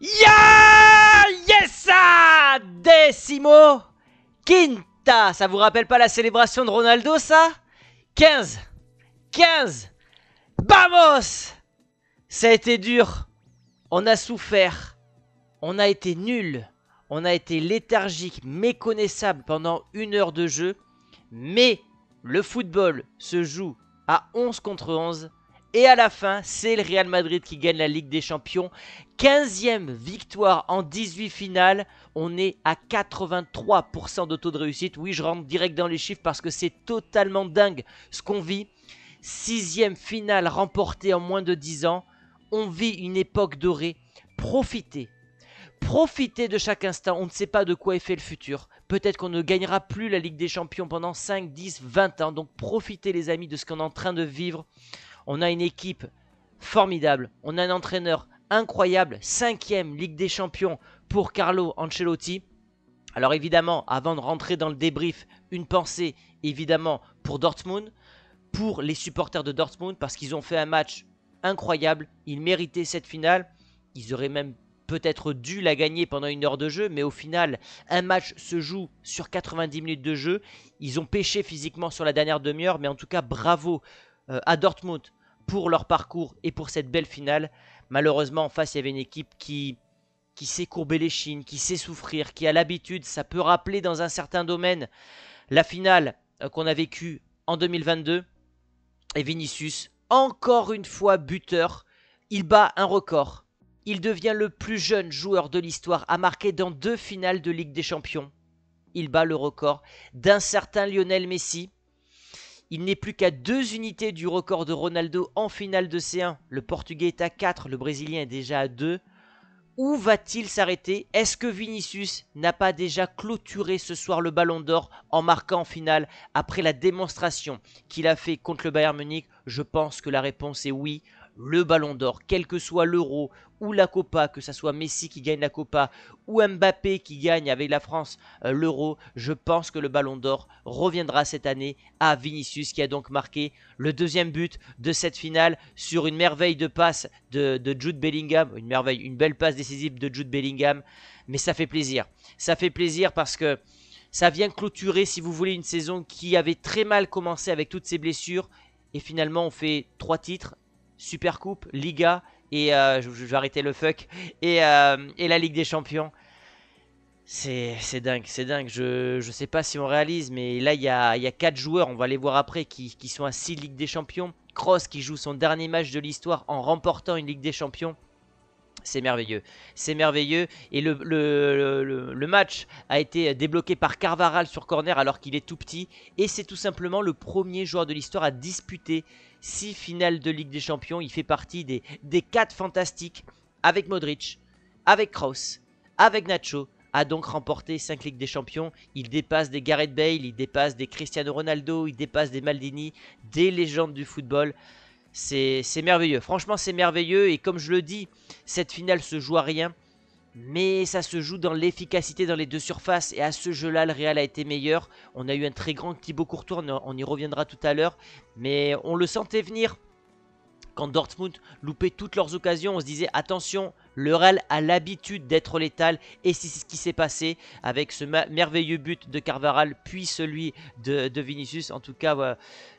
Ya Yesa Décimo Quinta Ça vous rappelle pas la célébration de Ronaldo, ça 15 15 Vamos Ça a été dur. On a souffert. On a été nul. On a été léthargique, méconnaissable pendant une heure de jeu. Mais le football se joue à 11 contre 11 et à la fin, c'est le Real Madrid qui gagne la Ligue des Champions. 15e victoire en 18 finales. On est à 83% de taux de réussite. Oui, je rentre direct dans les chiffres parce que c'est totalement dingue ce qu'on vit. Sixième finale remportée en moins de 10 ans. On vit une époque dorée. Profitez. Profitez de chaque instant. On ne sait pas de quoi est fait le futur. Peut-être qu'on ne gagnera plus la Ligue des Champions pendant 5, 10, 20 ans. Donc profitez les amis de ce qu'on est en train de vivre. On a une équipe formidable. On a un entraîneur incroyable. Cinquième Ligue des Champions pour Carlo Ancelotti. Alors évidemment, avant de rentrer dans le débrief, une pensée évidemment pour Dortmund, pour les supporters de Dortmund, parce qu'ils ont fait un match incroyable. Ils méritaient cette finale. Ils auraient même peut-être dû la gagner pendant une heure de jeu, mais au final, un match se joue sur 90 minutes de jeu. Ils ont pêché physiquement sur la dernière demi-heure, mais en tout cas, bravo euh, à Dortmund pour leur parcours et pour cette belle finale. Malheureusement, en face, il y avait une équipe qui, qui sait courber les chines, qui sait souffrir, qui a l'habitude. Ça peut rappeler dans un certain domaine la finale euh, qu'on a vécue en 2022. Et Vinicius, encore une fois buteur, il bat un record. Il devient le plus jeune joueur de l'histoire à marquer dans deux finales de Ligue des Champions. Il bat le record d'un certain Lionel Messi il n'est plus qu'à deux unités du record de Ronaldo en finale de C1. Le Portugais est à 4, le Brésilien est déjà à 2. Où va-t-il s'arrêter Est-ce que Vinicius n'a pas déjà clôturé ce soir le ballon d'or en marquant en finale après la démonstration qu'il a fait contre le Bayern Munich Je pense que la réponse est oui le ballon d'or, quel que soit l'euro ou la Copa, que ce soit Messi qui gagne la Copa ou Mbappé qui gagne avec la France euh, l'euro, je pense que le ballon d'or reviendra cette année à Vinicius qui a donc marqué le deuxième but de cette finale sur une merveille de passe de, Jude Bellingham, une merveille, une belle passe décisive de Jude Bellingham, mais ça fait plaisir. Ça fait plaisir parce que ça vient clôturer, si vous voulez, une saison qui avait très mal commencé avec toutes ces blessures. Et finalement, on fait trois titres Super Coupe, Liga et euh, je, arrêter le fuck euh, et, la Ligue des Champions. C'est dingue, c'est dingue. Je, je sais pas si on réalise, mais là il y a, y a 4 joueurs, on va les voir après, qui, qui sont à 6 Ligue des Champions. Cross qui joue son dernier match de l'histoire en remportant une Ligue des Champions c'est merveilleux. C'est merveilleux. Et le, match a été débloqué par Carvaral sur corner alors qu'il est tout petit. Et c'est tout simplement le premier joueur de l'histoire à disputer 6 finales de Ligue des Champions. Il fait partie des, des 4 fantastiques avec Modric, avec Krauss, avec Nacho a donc remporté 5 Ligues des Champions. Il dépasse des Gareth Bale, il dépasse des Cristiano Ronaldo, il dépasse des Maldini, des légendes du football. C'est merveilleux. Franchement, c'est merveilleux. Et comme je le dis, cette finale se joue à rien. Mais ça se joue dans l'efficacité dans les deux surfaces. Et à ce jeu-là, le Real a été meilleur. On a eu un très grand Thibaut Courtois. On y reviendra tout à l'heure. Mais on le sentait venir. Quand Dortmund loupait toutes leurs occasions, on se disait attention, le Real a l'habitude d'être létal et c'est ce qui s'est passé avec ce merveilleux but de Carvaral puis celui de, Vinicius. En tout cas,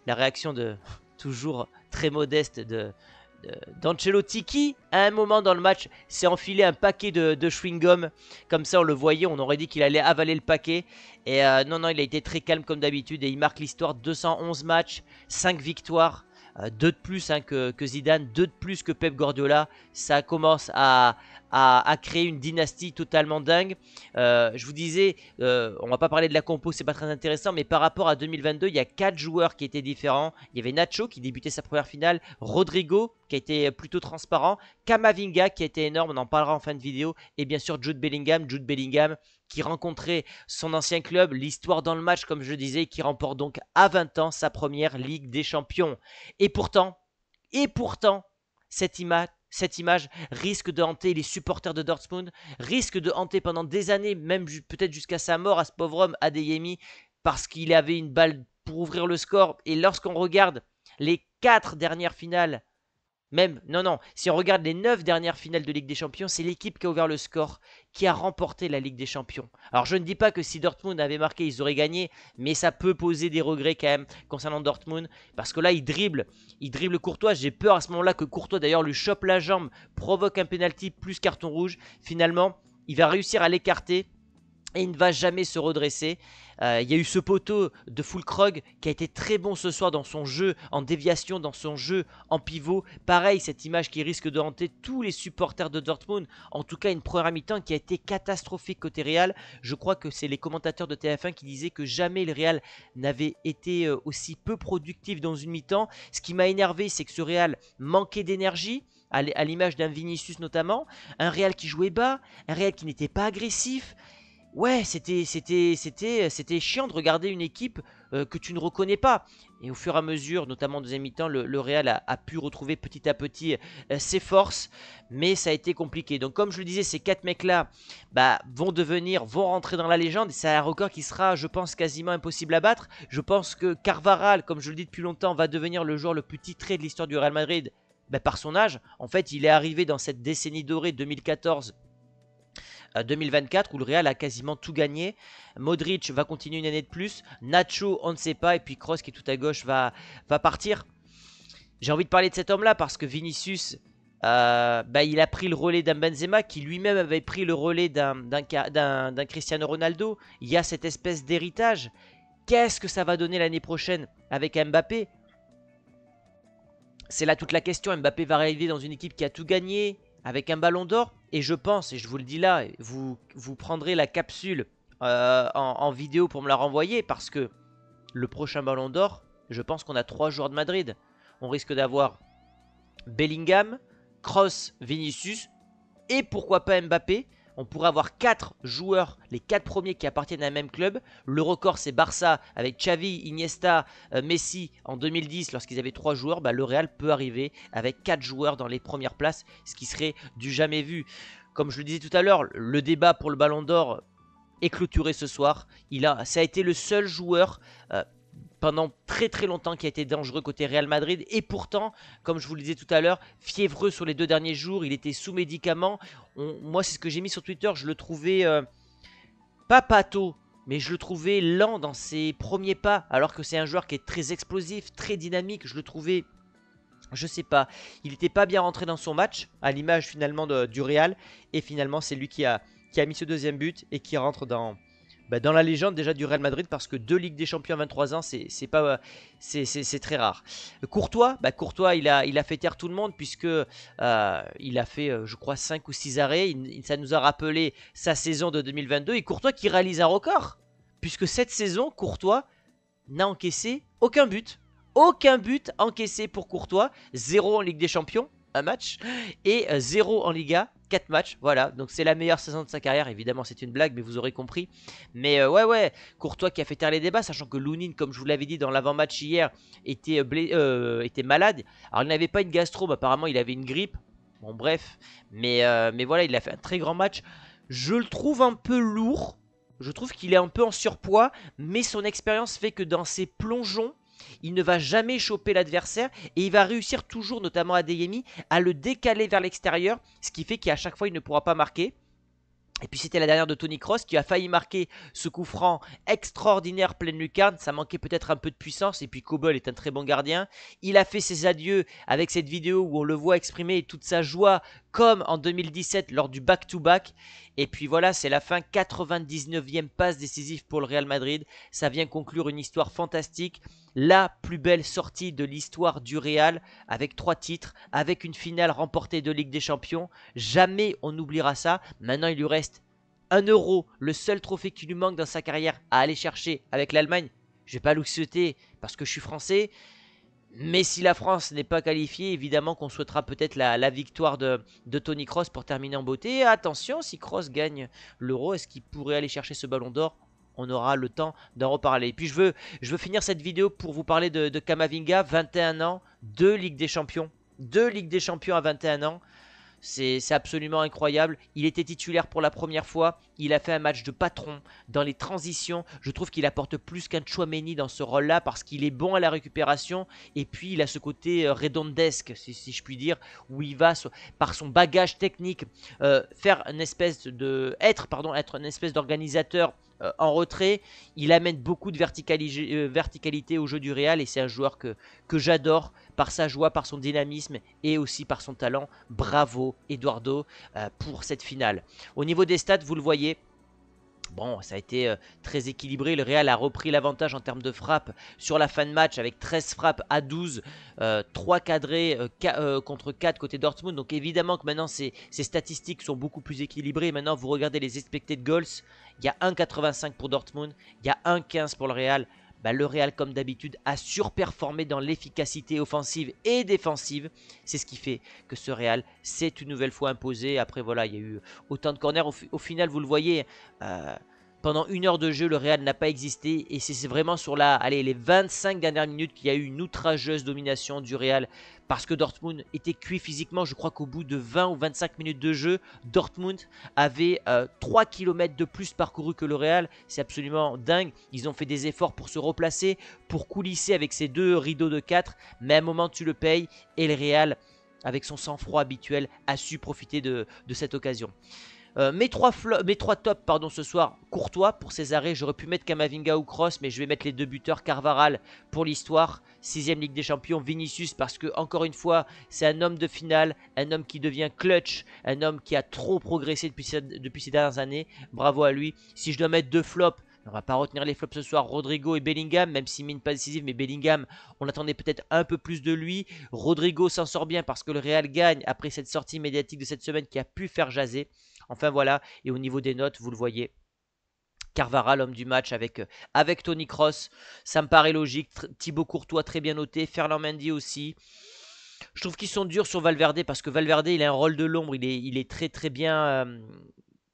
la réaction de toujours très modeste de, d'Ancelotti qui, à un moment dans le match, s'est enfilé un paquet de, chewing-gum. Comme ça, on le voyait, on aurait dit qu'il allait avaler le paquet. Et euh, non, non, il a été très calme comme d'habitude et il marque l'histoire. 211 matchs, 5 victoires, euh, deux de plus hein, que, Zidane, deux de plus que Pep Guardiola. Ça commence à, créer une dynastie totalement dingue. Euh, je vous disais, euh, on va pas parler de la compo, c'est pas très intéressant, mais par rapport à 2022, il y a quatre joueurs qui étaient différents. Il y avait Nacho qui débutait sa première finale, Rodrigo qui a été plutôt transparent, Kamavinga qui a été énorme, on en parlera en fin de vidéo, et bien sûr Jude Bellingham. Jude Bellingham qui rencontrait son ancien club, l'histoire dans le match comme je disais, qui remporte donc à 20 ans sa première Ligue des Champions. Et pourtant, et pourtant, cette image cette image risque de hanter les supporters de Dortmund, risque de hanter pendant des années, même peut-être jusqu'à sa mort, à ce pauvre homme, Adeyemi, parce qu'il avait une balle pour ouvrir le score. Et lorsqu'on regarde les quatre dernières finales même, non, non, si on regarde les 9 dernières finales de Ligue des Champions, c'est l'équipe qui a ouvert le score, qui a remporté la Ligue des Champions. Alors je ne dis pas que si Dortmund avait marqué, ils auraient gagné, mais ça peut poser des regrets quand même concernant Dortmund, parce que là, il dribble, il dribble Courtois, j'ai peur à ce moment-là que Courtois d'ailleurs lui chope la jambe, provoque un penalty plus carton rouge, finalement, il va réussir à l'écarter, et il ne va jamais se redresser. Euh, il y a eu ce poteau de Fulkrog qui a été très bon ce soir dans son jeu en déviation, dans son jeu en pivot. Pareil, cette image qui risque de hanter tous les supporters de Dortmund. En tout cas, une première mi-temps qui a été catastrophique côté Real. Je crois que c'est les commentateurs de TF1 qui disaient que jamais le Real n'avait été euh, aussi peu productif dans une mi-temps. Ce qui m'a énervé, c'est que ce Real manquait d'énergie à l'image d'un Vinicius notamment, un Real qui jouait bas, un Real qui n'était pas agressif, ouais, c'était c'était c'était c'était chiant de regarder une équipe euh, que tu ne reconnais pas. Et au fur et à mesure, notamment en deuxième mi-temps, le, Real a, pu retrouver petit à petit euh, ses forces, mais ça a été compliqué. Donc comme je le disais, ces quatre mecs-là bah, vont devenir, vont rentrer dans la légende, c'est un record qui sera, je pense, quasiment impossible à battre. Je pense que Carvaral, comme je le dis depuis longtemps, va devenir le joueur le plus titré de l'histoire du Real Madrid. Bah, par son âge, en fait, il est arrivé dans cette décennie dorée 2014 2024 où le Real a quasiment tout gagné. Modric va continuer une année de plus. Nacho, on ne sait pas. Et puis Kroos qui est tout à gauche va, va partir. J'ai envie de parler de cet homme-là parce que Vinicius, euh, bah, il a pris le relais d'un Benzema qui lui-même avait pris le relais d'un Cristiano Ronaldo. Il y a cette espèce d'héritage. Qu'est-ce que ça va donner l'année prochaine avec Mbappé C'est là toute la question. Mbappé va arriver dans une équipe qui a tout gagné, avec un ballon d'or, et je pense, et je vous le dis là, vous, vous prendrez la capsule euh, en, vidéo pour me la renvoyer, parce que le prochain ballon d'or, je pense qu'on a trois joueurs de Madrid. On risque d'avoir Bellingham, Cross, Vinicius, et pourquoi pas Mbappé, on pourrait avoir 4 joueurs, les 4 premiers qui appartiennent à un même club. Le record c'est Barça avec Xavi, Iniesta, euh, Messi en 2010 lorsqu'ils avaient 3 joueurs. Bah, le Real peut arriver avec 4 joueurs dans les premières places, ce qui serait du jamais vu. Comme je le disais tout à l'heure, le débat pour le ballon d'or est clôturé ce soir. Il a, ça a été le seul joueur euh, pendant très très longtemps qui a été dangereux côté Real Madrid. Et pourtant, comme je vous le disais tout à l'heure, fiévreux sur les deux derniers jours, il était sous médicaments. moi, c'est ce que j'ai mis sur Twitter, je le trouvais euh, pas pato, mais je le trouvais lent dans ses premiers pas, alors que c'est un joueur qui est très explosif, très dynamique, je le trouvais... Je sais pas, il n'était pas bien rentré dans son match, à l'image finalement du Real, et finalement c'est lui qui a, qui a mis ce deuxième but et qui rentre dans, bah, dans la légende déjà du Real Madrid parce que deux Ligues des Champions à 23 ans, c'est pas c'est très rare. Courtois, bah, Courtois, il a fait taire tout le monde puisque euh, il a fait euh, je crois 5 ou 6 arrêts, ça nous a rappelé sa saison de 2022 et Courtois qui réalise un record puisque cette saison Courtois n'a encaissé aucun but. Aucun but encaissé pour Courtois, Zéro en Ligue des Champions, un match, et euh, zéro en Liga, 4 matchs, voilà. Donc c'est la meilleure saison de sa carrière, évidemment c'est une blague, mais vous aurez compris. Mais euh, ouais, ouais, Courtois qui a fait taire les débats, sachant que Lounine, comme je vous l'avais dit dans l'avant-match hier, était, euh, euh, était malade. Alors il n'avait pas une gastro, mais apparemment il avait une grippe. Bon bref, mais, mais voilà, il a fait un très grand match. Je le trouve un peu lourd, je trouve qu'il est un peu en surpoids, mais son expérience fait que dans ses plongeons, il ne va jamais choper l'adversaire et il va réussir toujours, notamment à Deyemi, à le décaler vers l'extérieur, ce qui fait qu'à chaque fois il ne pourra pas marquer. Et puis c'était la dernière de Tony Cross qui a failli marquer ce coup franc extraordinaire pleine lucarne. Ça manquait peut-être un peu de puissance. Et puis Cobble est un très bon gardien. Il a fait ses adieux avec cette vidéo où on le voit exprimer toute sa joie comme en 2017 lors du back-to-back. Et puis voilà, c'est la fin, 99e passe décisive pour le Real Madrid. Ça vient conclure une histoire fantastique, la plus belle sortie de l'histoire du Real, avec trois titres, avec une finale remportée de Ligue des Champions. Jamais on n'oubliera ça. Maintenant, il lui reste un euro, le seul trophée qui lui manque dans sa carrière à aller chercher avec l'Allemagne. Je vais pas l'oxyter parce que je suis français, mais si la France n'est pas qualifiée, évidemment qu'on souhaitera peut-être la, victoire de, Tony Cross pour terminer en beauté. attention, si Cross gagne l'euro, est-ce qu'il pourrait aller chercher ce ballon d'or on aura le temps d'en reparler. Et puis je veux, je veux finir cette vidéo pour vous parler de, de Kamavinga, 21 ans, deux Ligues des Champions, deux Ligues des Champions à 21 ans. C'est absolument incroyable. Il était titulaire pour la première fois. Il a fait un match de patron dans les transitions. Je trouve qu'il apporte plus qu'un Chouameni dans ce rôle-là parce qu'il est bon à la récupération et puis il a ce côté euh, redondesque, si, je puis dire, où il va par son bagage technique euh, faire une espèce de être pardon être une espèce d'organisateur euh, en retrait. Il amène beaucoup de verticalité au jeu du Real et c'est un joueur que, que j'adore par sa joie, par son dynamisme et aussi par son talent. Bravo Eduardo pour cette finale. Au niveau des stats, vous le voyez. Bon, ça a été euh, très équilibré. Le Real a repris l'avantage en termes de frappe sur la fin de match avec 13 frappes à 12, 3 euh, cadrés euh, contre 4 côté Dortmund. Donc évidemment que maintenant ces, statistiques sont beaucoup plus équilibrées. Maintenant, vous regardez les de goals. Il y a 1,85 pour Dortmund, il y a 1,15 pour le Real. Bah, le Real, comme d'habitude, a surperformé dans l'efficacité offensive et défensive. C'est ce qui fait que ce Real s'est une nouvelle fois imposé. Après, voilà, il y a eu autant de corners. Au, final, vous le voyez, euh, pendant une heure de jeu, le Real n'a pas existé et c'est vraiment sur la, les 25 dernières minutes qu'il y a eu une outrageuse domination du Real parce que Dortmund était cuit physiquement. Je crois qu'au bout de 20 ou 25 minutes de jeu, Dortmund avait 3 euh, km de plus parcouru que le Real. C'est absolument dingue. Ils ont fait des efforts pour se replacer, pour coulisser avec ces deux rideaux de 4, mais à un moment tu le payes et le Real, avec son sang-froid habituel, a su profiter de cette occasion. Euh, mes, trois mes trois tops pardon, ce soir, Courtois pour ses arrêts. J'aurais pu mettre Kamavinga ou Cross, mais je vais mettre les deux buteurs Carvaral pour l'histoire. 6 Ligue des Champions, Vinicius, parce que, encore une fois, c'est un homme de finale, un homme qui devient clutch, un homme qui a trop progressé depuis, ces, depuis ces dernières années. Bravo à lui. Si je dois mettre deux flops, on va pas retenir les flops ce soir. Rodrigo et Bellingham, même si mine pas décisive, mais Bellingham, on attendait peut-être un peu plus de lui. Rodrigo s'en sort bien parce que le Real gagne après cette sortie médiatique de cette semaine qui a pu faire jaser. Enfin voilà, et au niveau des notes, vous le voyez, Carvara, l'homme du match avec, euh, avec Tony Cross. Ça me paraît logique. Thibaut Courtois, très bien noté. Ferland Mendy aussi. Je trouve qu'ils sont durs sur Valverde parce que Valverde, il a un rôle de l'ombre. Il est, il est très très bien. Euh,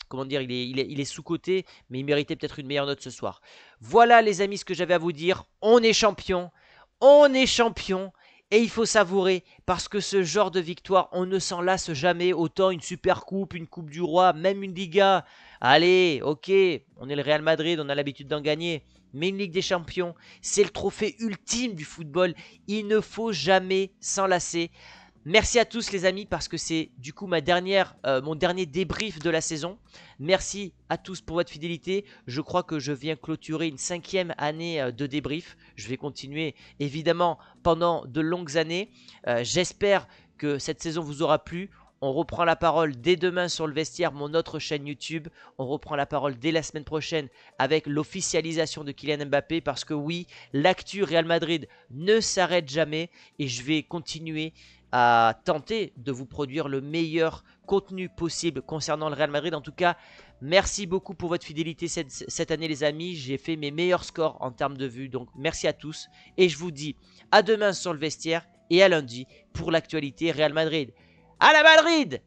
comment dire Il est, il est, il est sous côté mais il méritait peut-être une meilleure note ce soir. Voilà, les amis, ce que j'avais à vous dire. On est champion. On est champion et il faut savourer parce que ce genre de victoire, on ne s'en lasse jamais. Autant une super coupe, une coupe du roi, même une Liga. Allez, ok, on est le Real Madrid, on a l'habitude d'en gagner. Mais une Ligue des Champions, c'est le trophée ultime du football. Il ne faut jamais s'en lasser. Merci à tous les amis parce que c'est du coup ma dernière, euh, mon dernier débrief de la saison. Merci à tous pour votre fidélité. Je crois que je viens clôturer une cinquième année euh, de débrief. Je vais continuer évidemment pendant de longues années. Euh, j'espère que cette saison vous aura plu. On reprend la parole dès demain sur le vestiaire, mon autre chaîne YouTube. On reprend la parole dès la semaine prochaine avec l'officialisation de Kylian Mbappé parce que oui, l'actu Real Madrid ne s'arrête jamais et je vais continuer à tenter de vous produire le meilleur contenu possible concernant le Real Madrid. En tout cas, merci beaucoup pour votre fidélité cette, année les amis. J'ai fait mes meilleurs scores en termes de vues. Donc merci à tous. Et je vous dis à demain sur le vestiaire et à lundi pour l'actualité Real Madrid. À la Madrid